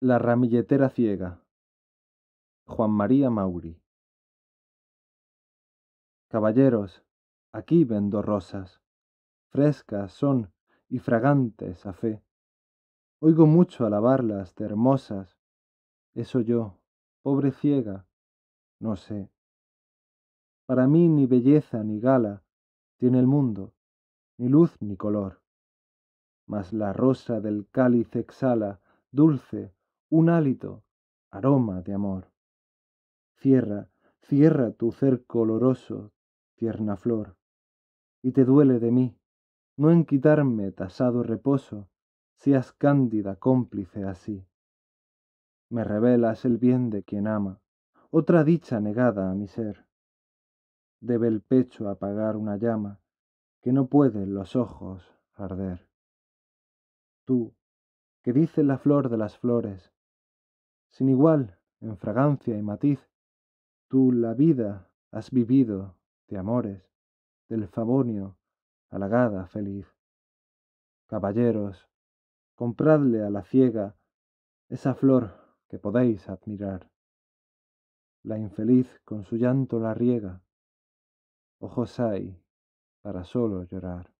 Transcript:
La ramilletera ciega. Juan María Mauri. Caballeros, aquí vendo rosas. Frescas son y fragantes a fe. Oigo mucho alabarlas de hermosas. Eso yo, pobre ciega, no sé. Para mí ni belleza ni gala tiene el mundo, ni luz ni color. Mas la rosa del cáliz exhala, dulce, un hálito, aroma de amor. Cierra, cierra tu cerco oloroso, tierna flor, y te duele de mí, no en quitarme tasado reposo, seas cándida cómplice así. Me revelas el bien de quien ama, otra dicha negada a mi ser. Debe el pecho apagar una llama que no pueden los ojos arder. Tú, que dices la flor de las flores, sin igual en fragancia y matiz. Tú la vida has vivido de amores, del favonio, halagada, feliz. Caballeros, compradle a la ciega esa flor que podéis admirar. La infeliz con su llanto la riega, ojos hay para solo llorar.